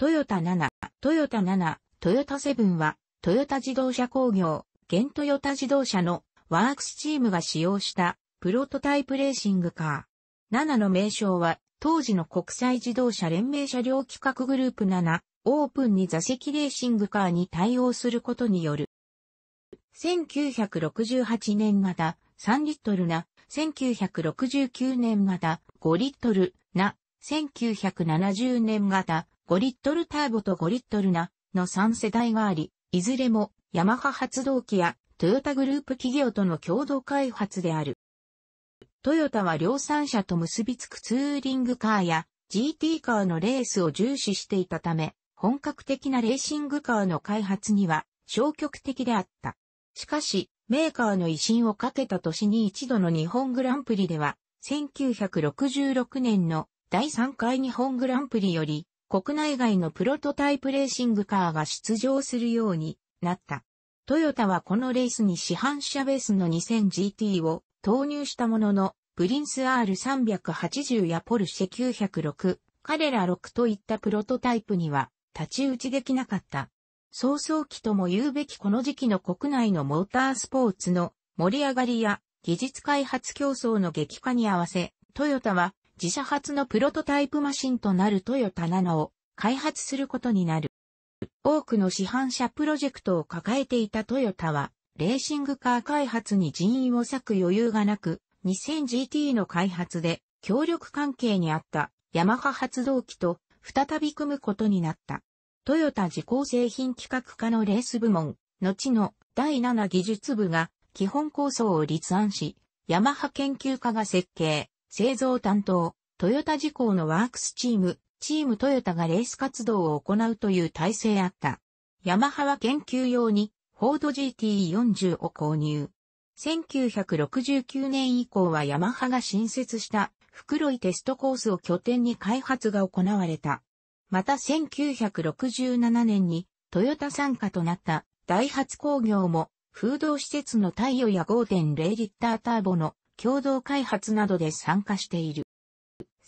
トヨタ7、トヨタ7、トヨタ7は、トヨタ自動車工業、現トヨタ自動車のワークスチームが使用したプロトタイプレーシングカー。7の名称は、当時の国際自動車連盟車両企画グループ7、オープンに座席レーシングカーに対応することによる。1968年型3リットルな、1969年型5リットルな、1970年型5リットルターボと5リットルなの3世代があり、いずれもヤマハ発動機やトヨタグループ企業との共同開発である。トヨタは量産車と結びつくツーリングカーや GT カーのレースを重視していたため、本格的なレーシングカーの開発には消極的であった。しかし、メーカーの威信をかけた年に一度の日本グランプリでは、1966年の第3回日本グランプリより、国内外のプロトタイプレーシングカーが出場するようになった。トヨタはこのレースに市販車ベースの 2000GT を投入したものの、プリンス R380 やポルシェ906、彼ら6といったプロトタイプには立ち打ちできなかった。早々期とも言うべきこの時期の国内のモータースポーツの盛り上がりや技術開発競争の激化に合わせ、トヨタは自社発のプロトタイプマシンとなるトヨタナノを開発することになる。多くの市販車プロジェクトを抱えていたトヨタは、レーシングカー開発に人員を割く余裕がなく、2000GT の開発で協力関係にあったヤマハ発動機と再び組むことになった。トヨタ自行製品企画課のレース部門、後の第7技術部が基本構想を立案し、ヤマハ研究家が設計、製造担当、トヨタ事項のワークスチーム、チームトヨタがレース活動を行うという体制あった。ヤマハは研究用に、フォード GT40 を購入。1969年以降はヤマハが新設した袋井テストコースを拠点に開発が行われた。また1967年にトヨタ参加となったダイハツ工業も風洞施設の太陽や5.0リッターターボの共同開発などで参加している。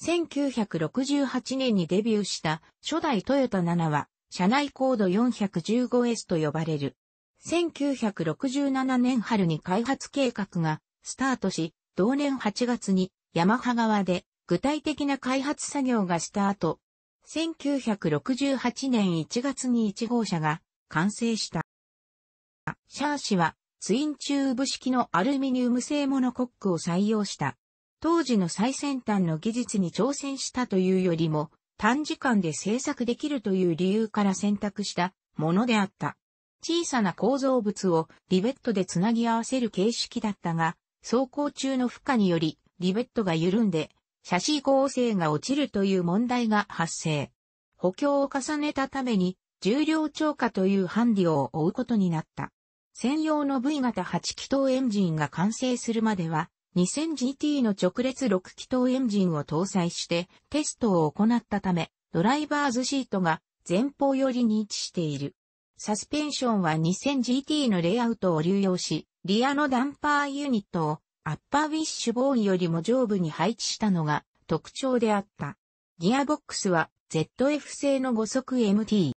1968年にデビューした初代トヨタ7は、社内コード 415S と呼ばれる。1967年春に開発計画がスタートし、同年8月にヤマハ側で具体的な開発作業がスタート。1968年1月に1号車が完成した。シャー氏はツインチューブ式のアルミニウム製モノコックを採用した。当時の最先端の技術に挑戦したというよりも、短時間で製作できるという理由から選択したものであった。小さな構造物をリベットでつなぎ合わせる形式だったが、走行中の負荷によりリベットが緩んで、写真構成が落ちるという問題が発生。補強を重ねたために重量超過というハンディを負うことになった。専用の V 型8気筒エンジンが完成するまでは、2000GT の直列6気筒エンジンを搭載してテストを行ったため、ドライバーズシートが前方寄りに位置している。サスペンションは 2000GT のレイアウトを流用し、リアのダンパーユニットをアッパーウィッシュボーンよりも上部に配置したのが特徴であった。ギアボックスは ZF 製の5速 MT。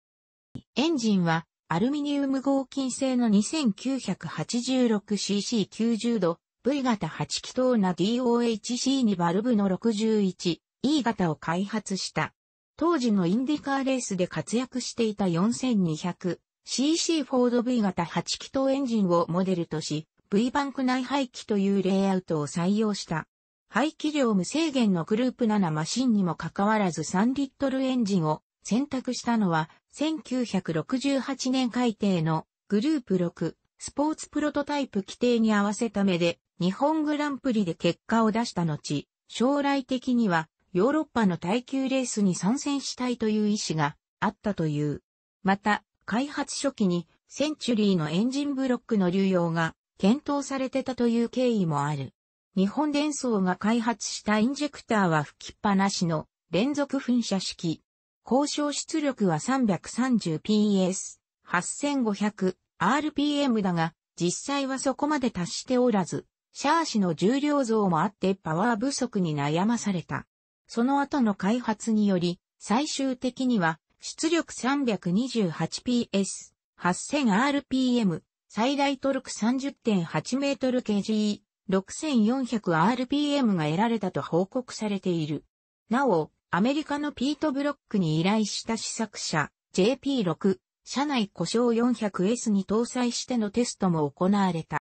エンジンはアルミニウム合金製の 2986cc90 度 V 型8気筒な DOHC2 バルブの 61E 型を開発した。当時のインディカーレースで活躍していた 4200cc フォード V 型8気筒エンジンをモデルとし、V バンク内排気というレイアウトを採用した。排気量無制限のグループ7マシンにもかかわらず3リットルエンジンを選択したのは、1968年改定のグループ6スポーツプロトタイプ規定に合わせた目で、日本グランプリで結果を出した後、将来的にはヨーロッパの耐久レースに参戦したいという意思があったという。また、開発初期にセンチュリーのエンジンブロックの流用が検討されてたという経緯もある。日本電装が開発したインジェクターは吹きっぱなしの連続噴射式交渉出力は 330PS8500RPM だが、実際はそこまで達しておらず、シャーシの重量増もあってパワー不足に悩まされた。その後の開発により、最終的には出力 328PS8000RPM 最大トルク 30.8m/kg、6400rpm が得られたと報告されている。なお、アメリカのピート・ブロックに依頼した試作車 JP6 車内故障 400S に搭載してのテストも行われた。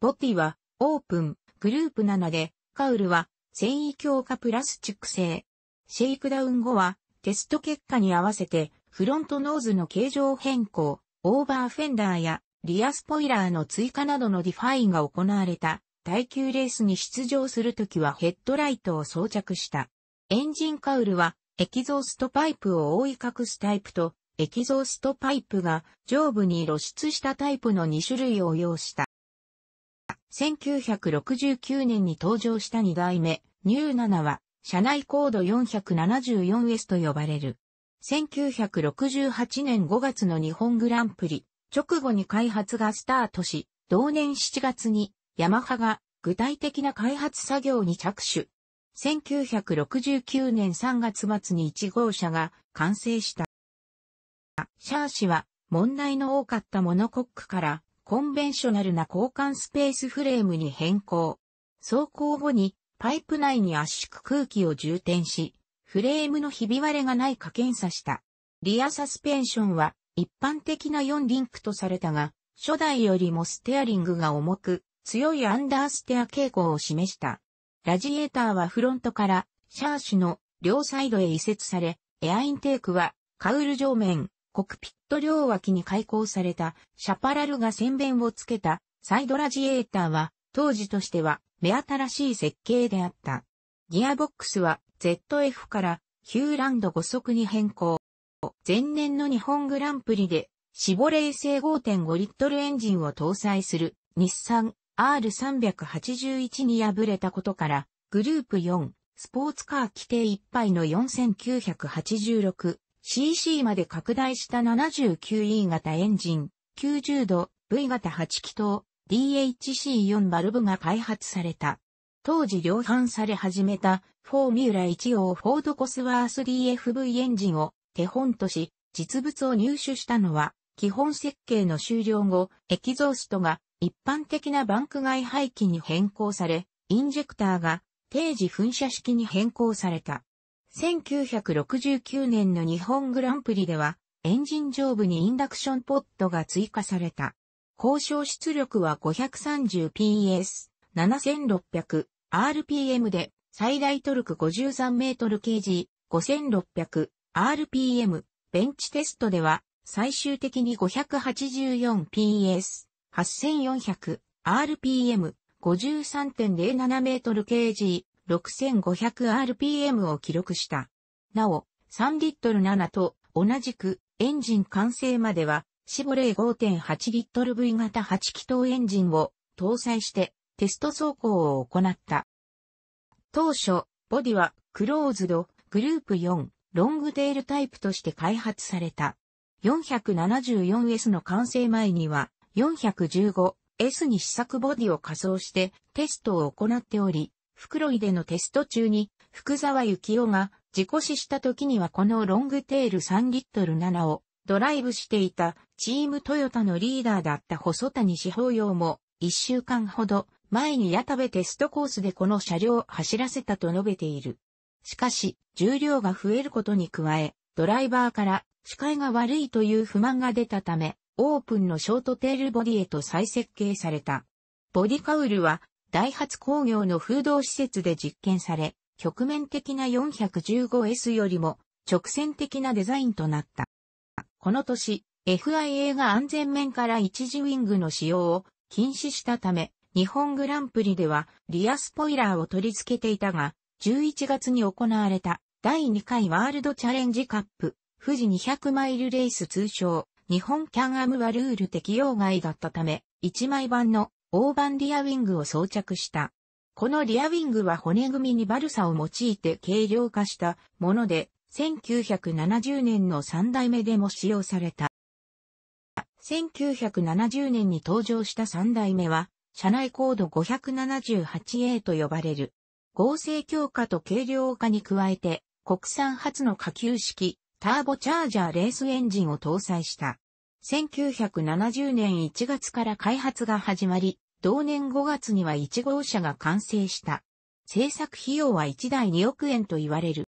ボピィはオープングループ7でカウルは繊維強化プラスチック製。シェイクダウン後はテスト結果に合わせてフロントノーズの形状変更、オーバーフェンダーやリアスポイラーの追加などのディファインが行われた耐久レースに出場するときはヘッドライトを装着した。エンジンカウルは、エキゾーストパイプを覆い隠すタイプと、エキゾーストパイプが上部に露出したタイプの2種類を要した。1969年に登場した2代目、ニュー7は、車内コード 474S と呼ばれる。1968年5月の日本グランプリ、直後に開発がスタートし、同年7月に、ヤマハが具体的な開発作業に着手。1969年3月末に1号車が完成した。シャー氏は問題の多かったモノコックからコンベンショナルな交換スペースフレームに変更。走行後にパイプ内に圧縮空気を充填し、フレームのひび割れがないか検査した。リアサスペンションは一般的な4リンクとされたが、初代よりもステアリングが重く、強いアンダーステア傾向を示した。ラジエーターはフロントからシャーシュの両サイドへ移設され、エアインテークはカウル上面、コクピット両脇に開口されたシャパラルが洗弁をつけたサイドラジエーターは当時としては目新しい設計であった。ギアボックスは ZF からヒューランド5速に変更。前年の日本グランプリで、シボレー製5.5リットルエンジンを搭載する日産 R381 に敗れたことから、グループ4、スポーツカー規定ぱ杯の 4986cc まで拡大した 79E 型エンジン、90度 V 型8気筒 DHC4 バルブが開発された。当時量販され始めたフォーミュラ1号フォードコスワース DFV エンジンを手本とし、実物を入手したのは、基本設計の終了後、エキゾーストが一般的なバンク外排気に変更され、インジェクターが定時噴射式に変更された。1969年の日本グランプリでは、エンジン上部にインダクションポットが追加された。交渉出力は 530PS、7600RPM で、最大トルク 53m/kg、5600RPM。ベンチテストでは、最終的に 584PS、8400、RPM、53.07m/kg、6500rpm を記録した。なお、3リットル7と同じくエンジン完成まではシボレー5.8リットル V 型8気筒エンジンを搭載してテスト走行を行った。当初、ボディはクローズドグループ4ロングテールタイプとして開発された。474S の完成前には 415S に試作ボディを仮装してテストを行っており、袋井でのテスト中に福沢幸雄が事故死した時にはこのロングテール3リットル7をドライブしていたチームトヨタのリーダーだった細谷志保洋も1週間ほど前に矢田部テストコースでこの車両を走らせたと述べている。しかし、重量が増えることに加え、ドライバーから視界が悪いという不満が出たため、オープンのショートテールボディへと再設計された。ボディカウルは、ダイハツ工業の風洞施設で実験され、局面的な 415S よりも直線的なデザインとなった。この年、FIA が安全面から一時ウィングの使用を禁止したため、日本グランプリではリアスポイラーを取り付けていたが、11月に行われた第2回ワールドチャレンジカップ富士200マイルレース通称日本キャンアムはルール適用外だったため、1枚版の大判リアウィングを装着した。このリアウィングは骨組みにバルサを用いて軽量化したもので、1970年の3代目でも使用された。1970年に登場した3代目は、車内コード 578A と呼ばれる。合成強化と軽量化に加えて、国産初の下級式、ターボチャージャーレースエンジンを搭載した。1970年1月から開発が始まり、同年5月には1号車が完成した。製作費用は1台2億円と言われる。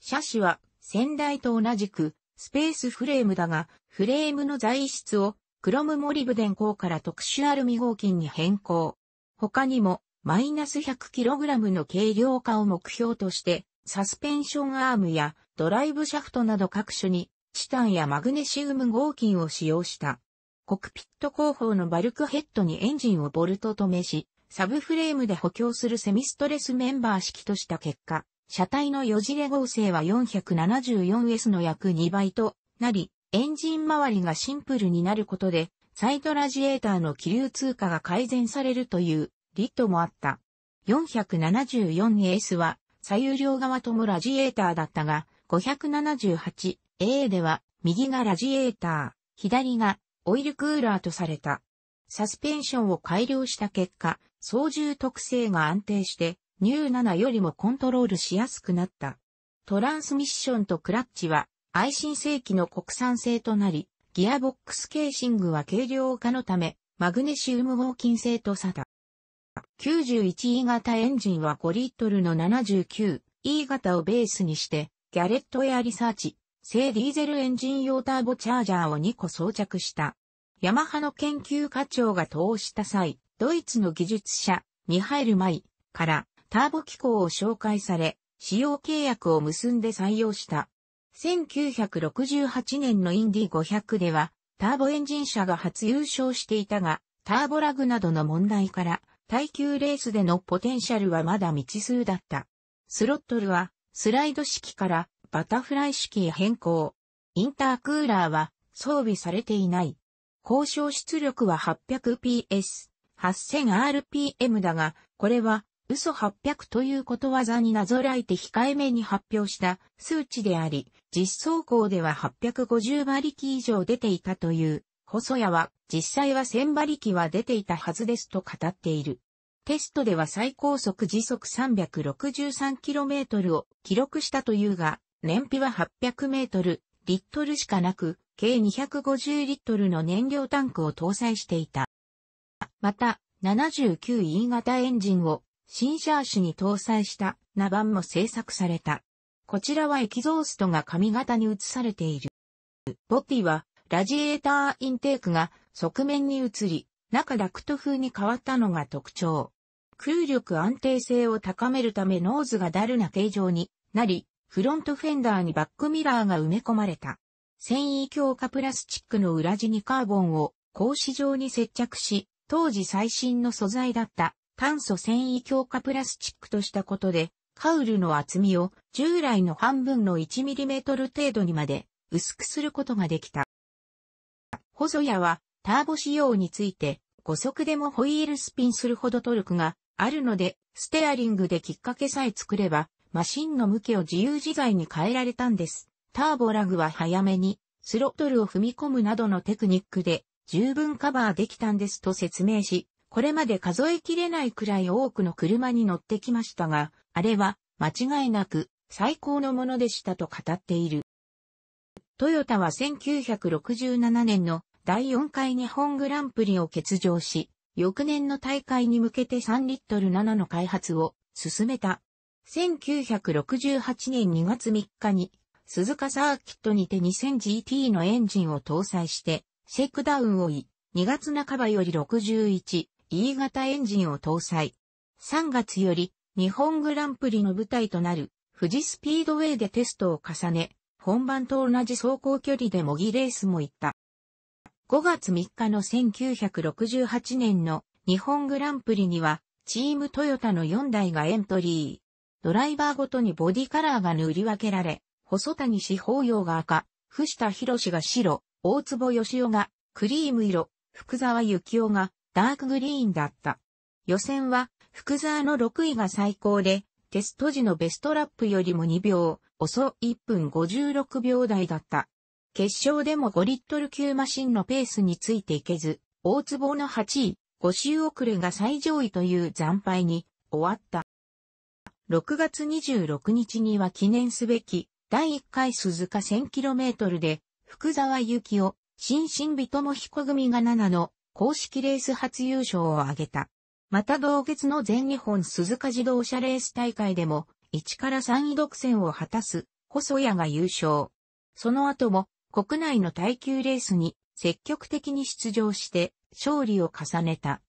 車種は先代と同じくスペースフレームだが、フレームの材質をクロムモリブデン鋼から特殊アルミ合金に変更。他にもマイナス 100kg の軽量化を目標として、サスペンションアームやドライブシャフトなど各種に、チタンやマグネシウム合金を使用した。コクピット後方のバルクヘッドにエンジンをボルト止めし、サブフレームで補強するセミストレスメンバー式とした結果、車体のよじれ合成は 474S の約2倍となり、エンジン周りがシンプルになることで、サイドラジエーターの気流通過が改善されるというリットもあった。474S は左右両側ともラジエーターだったが、578A では、右がラジエーター、左がオイルクーラーとされた。サスペンションを改良した結果、操縦特性が安定して、ニュー7よりもコントロールしやすくなった。トランスミッションとクラッチは、愛心世紀の国産製となり、ギアボックスケーシングは軽量化のため、マグネシウム合金製とさだ。91E 型エンジンは 5L の 79E 型をベースにして、ギャレットエアリサーチ、製ディーゼルエンジン用ターボチャージャーを2個装着した。ヤマハの研究課長が投資した際、ドイツの技術者、ミハエル・マイから、ターボ機構を紹介され、使用契約を結んで採用した。1968年のインディ500では、ターボエンジン車が初優勝していたが、ターボラグなどの問題から、耐久レースでのポテンシャルはまだ未知数だった。スロットルは、スライド式からバタフライ式へ変更。インタークーラーは装備されていない。交渉出力は 800PS、8000rpm だが、これは嘘800ということわざになぞらえて控えめに発表した数値であり、実装工では850馬力以上出ていたという、細谷は実際は1000馬力は出ていたはずですと語っている。テストでは最高速時速 363km を記録したというが、燃費は 800m、リットルしかなく、計250リットルの燃料タンクを搭載していた。また、79E 型エンジンを新シャーシに搭載したナバンも製作された。こちらはエキゾーストが髪型に移されている。ボピィはラジエーターインテークが側面に移り、中ダクト風に変わったのが特徴。空力安定性を高めるためノーズがダルな形状になり、フロントフェンダーにバックミラーが埋め込まれた。繊維強化プラスチックの裏地にカーボンを格子状に接着し、当時最新の素材だった炭素繊維強化プラスチックとしたことで、カウルの厚みを従来の半分の 1mm 程度にまで薄くすることができた。細谷はターボ仕様について、5速でもホイールスピンするほどトルクがあるので、ステアリングできっかけさえ作れば、マシンの向きを自由自在に変えられたんです。ターボラグは早めに、スロットルを踏み込むなどのテクニックで、十分カバーできたんですと説明し、これまで数えきれないくらい多くの車に乗ってきましたが、あれは間違いなく最高のものでしたと語っている。トヨタは1967年の第4回日本グランプリを欠場し、翌年の大会に向けて3リットル7の開発を進めた。1968年2月3日に、鈴鹿サーキットにて 2000GT のエンジンを搭載して、シェイクダウンをい、2月半ばより 61E 型エンジンを搭載。3月より、日本グランプリの舞台となる、富士スピードウェイでテストを重ね、本番と同じ走行距離で模擬レースも行った。5月3日の1968年の日本グランプリには、チームトヨタの4台がエントリー。ドライバーごとにボディカラーが塗り分けられ、細谷志法洋が赤、藤田博が白、大坪義雄がクリーム色、福沢幸雄がダークグリーンだった。予選は、福沢の6位が最高で、テスト時のベストラップよりも2秒、遅1分56秒台だった。決勝でも5リットル級マシンのペースについていけず、大坪の8位、5周遅れが最上位という惨敗に終わった。6月26日には記念すべき第1回鈴鹿 1000km で福沢幸雄、新新美智彦組が7の公式レース初優勝を挙げた。また同月の全日本鈴鹿自動車レース大会でも1から3位独占を果たす細谷が優勝。その後も国内の耐久レースに積極的に出場して勝利を重ねた。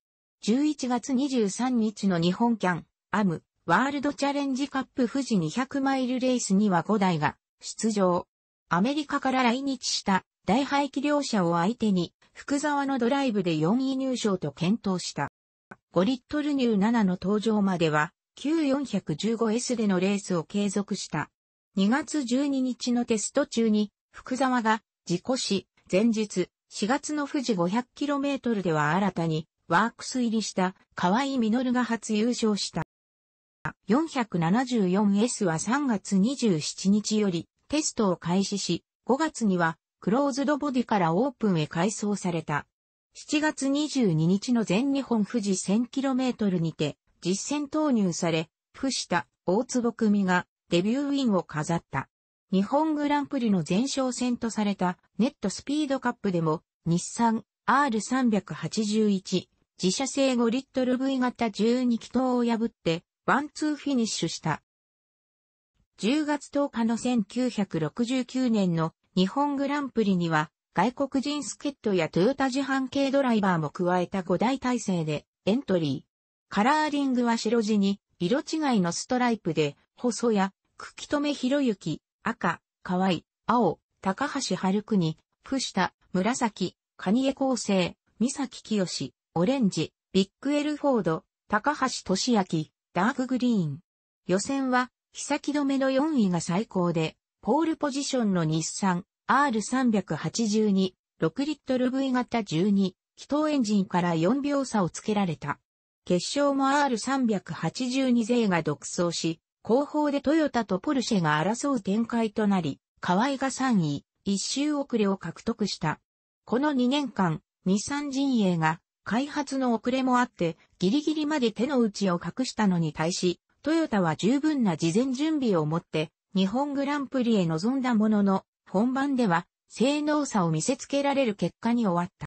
11月23日の日本キャン、アム、ワールドチャレンジカップ富士200マイルレースには5台が出場。アメリカから来日した大排気量車を相手に福沢のドライブで4位入賞と検討した。5リットルニュー7の登場までは Q415S でのレースを継続した。2月12日のテスト中に福沢が事故し、前日、4月の富士 500km では新たにワークス入りした河合実が初優勝した。474S は3月27日よりテストを開始し、5月にはクローズドボディからオープンへ改装された。7月22日の全日本富士 1000km にて実戦投入され、伏した大坪組がデビューウィンを飾った。日本グランプリの前哨戦とされたネットスピードカップでも日産 R381 自社製5リットル V 型12気筒を破ってワンツーフィニッシュした。10月10日の1969年の日本グランプリには外国人スケットやトヨタ自販系ドライバーも加えた5大体制でエントリー。カラーリングは白地に色違いのストライプで細谷、茎木め広之、赤、河合、青、高橋春国、福下、紫、蟹江厚生、三崎清、オレンジ、ビッグエルフォード、高橋俊明、ダークグリーン。予選は、日先止めの4位が最高で、ポールポジションの日産 R382、6リットル V 型12、気筒エンジンから4秒差をつけられた。決勝も R382 勢が独走し、後方でトヨタとポルシェが争う展開となり、河合が3位、一周遅れを獲得した。この2年間、日産陣営が開発の遅れもあってギリギリまで手の内を隠したのに対し、トヨタは十分な事前準備をもって日本グランプリへ臨んだものの、本番では性能差を見せつけられる結果に終わった。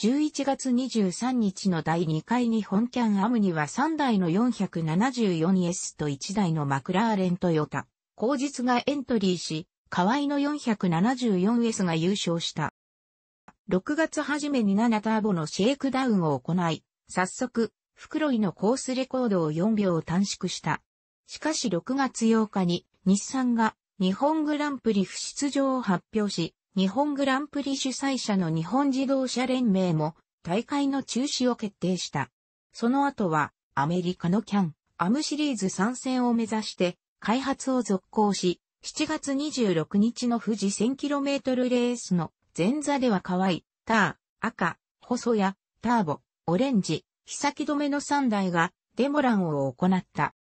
11月23日の第2回日本キャンアムには3台の 474S と1台のマクラーレントヨタ、後日がエントリーし、河合の 474S が優勝した。6月初めに7ターボのシェイクダウンを行い、早速、袋井のコースレコードを4秒短縮した。しかし6月8日に日産が日本グランプリ不出場を発表し、日本グランプリ主催者の日本自動車連盟も大会の中止を決定した。その後はアメリカのキャン、アムシリーズ参戦を目指して開発を続行し、7月26日の富士 1000km レースの前座では愛い、ター、赤、細谷、ターボ、オレンジ、日先止めの3台がデモランを行った。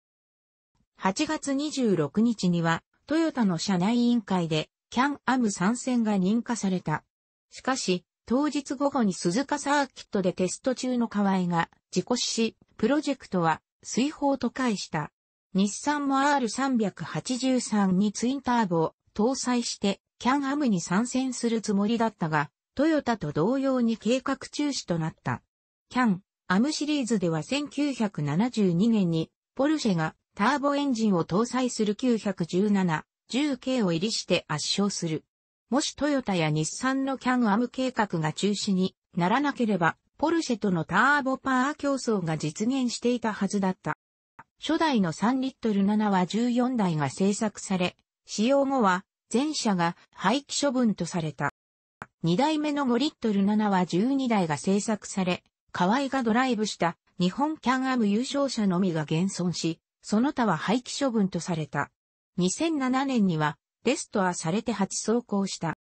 8月26日にはトヨタの社内委員会でキャンアム参戦が認可された。しかし、当日午後に鈴鹿サーキットでテスト中の河合が事故死し、プロジェクトは水泡と返した。日産も R383 にツインターボを搭載してキャンアムに参戦するつもりだったが、トヨタと同様に計画中止となった。キャン、アムシリーズでは1972年にポルシェがターボエンジンを搭載する917、10K を入りして圧勝する。もしトヨタや日産のキャンアム計画が中止にならなければ、ポルシェとのターボパワー競争が実現していたはずだった。初代の3リットル7は14台が製作され、使用後は全車が廃棄処分とされた。2代目の5リットル7は12台が製作され、河合がドライブした日本キャンアム優勝者のみが現存し、その他は廃棄処分とされた。2007年にはテストはされて初走行した。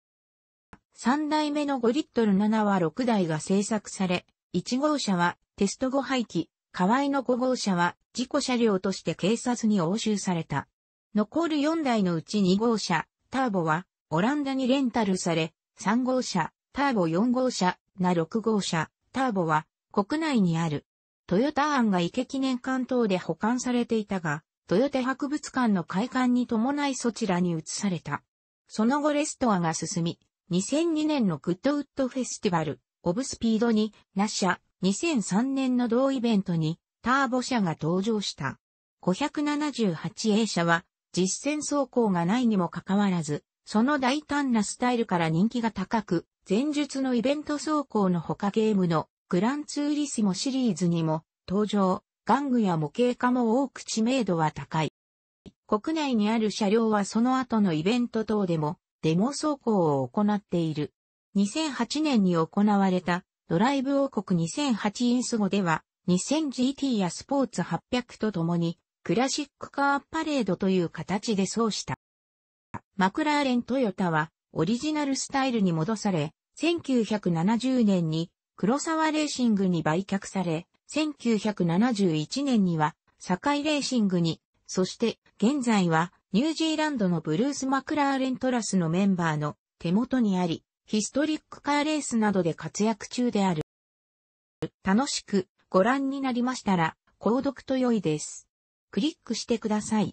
3代目の5リットル7は6台が製作され、1号車はテスト後廃棄、河合の5号車は事故車両として警察に押収された。残る4台のうち2号車、ターボはオランダにレンタルされ、3号車、ターボ4号車、な6号車、ターボは国内にある。トヨタ案が池記念関東で保管されていたが、豊タ博物館の開館に伴いそちらに移された。その後レストアが進み、2002年のグッドウッドフェスティバル、オブスピードに、ナシャ、2003年の同イベントに、ターボ車が登場した。578A 車は、実践走行がないにもかかわらず、その大胆なスタイルから人気が高く、前述のイベント走行の他ゲームのグランツーリスモシリーズにも登場、玩具や模型化も多く知名度は高い。国内にある車両はその後のイベント等でもデモ走行を行っている。2008年に行われたドライブ王国2008インスゴでは 2000GT やスポーツ800とともにクラシックカーパレードという形でそうした。マクラーレントヨタはオリジナルスタイルに戻され1970年に黒沢レーシングに売却され、1971年には、堺レーシングに、そして現在はニュージーランドのブルース・マクラーレントラスのメンバーの手元にあり、ヒストリックカーレースなどで活躍中である。楽しくご覧になりましたら、購読と良いです。クリックしてください。